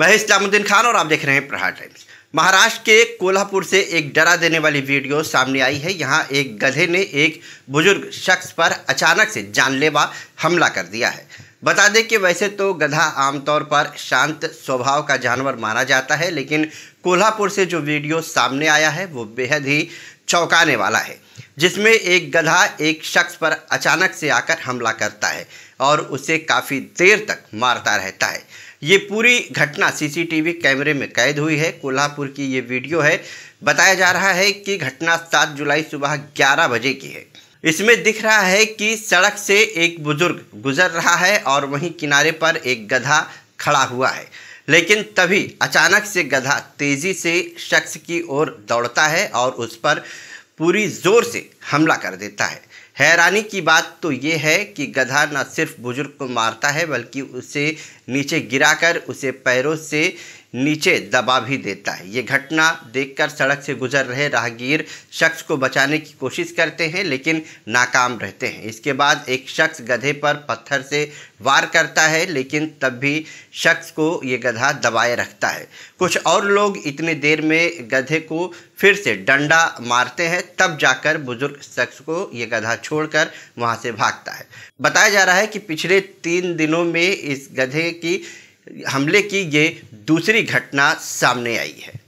मैं इस्लामुद्दीन खान और आप देख रहे हैं प्रहार टाइम्स महाराष्ट्र के कोल्हापुर से एक डरा देने वाली वीडियो सामने आई है यहाँ एक गधे ने एक बुजुर्ग शख्स पर अचानक से जानलेवा हमला कर दिया है बता दें कि वैसे तो गधा आमतौर पर शांत स्वभाव का जानवर माना जाता है लेकिन कोल्हापुर से जो वीडियो सामने आया है वो बेहद ही चौंकाने वाला है जिसमें एक गधा एक शख्स पर अचानक से आकर हमला करता है और उसे काफ़ी देर तक मारता रहता है ये पूरी घटना सीसीटीवी कैमरे में कैद हुई है कोल्हापुर की ये वीडियो है बताया जा रहा है कि घटना 7 जुलाई सुबह 11 बजे की है इसमें दिख रहा है कि सड़क से एक बुजुर्ग गुजर रहा है और वहीं किनारे पर एक गधा खड़ा हुआ है लेकिन तभी अचानक से गधा तेज़ी से शख्स की ओर दौड़ता है और उस पर पूरी जोर से हमला कर देता है हैरानी की बात तो ये है कि गधा न सिर्फ बुजुर्ग को मारता है बल्कि उसे नीचे गिराकर उसे पैरों से नीचे दबा भी देता है ये घटना देखकर सड़क से गुजर रहे राहगीर शख्स को बचाने की कोशिश करते हैं लेकिन नाकाम रहते हैं इसके बाद एक शख्स गधे पर पत्थर से वार करता है लेकिन तब भी शख्स को ये गधा दबाए रखता है कुछ और लोग इतने देर में गधे को फिर से डंडा मारते हैं तब जाकर बुजुर्ग शख्स को ये गधा छोड़कर वहाँ से भागता है बताया जा रहा है कि पिछले तीन दिनों में इस गधे की हमले की ये दूसरी घटना सामने आई है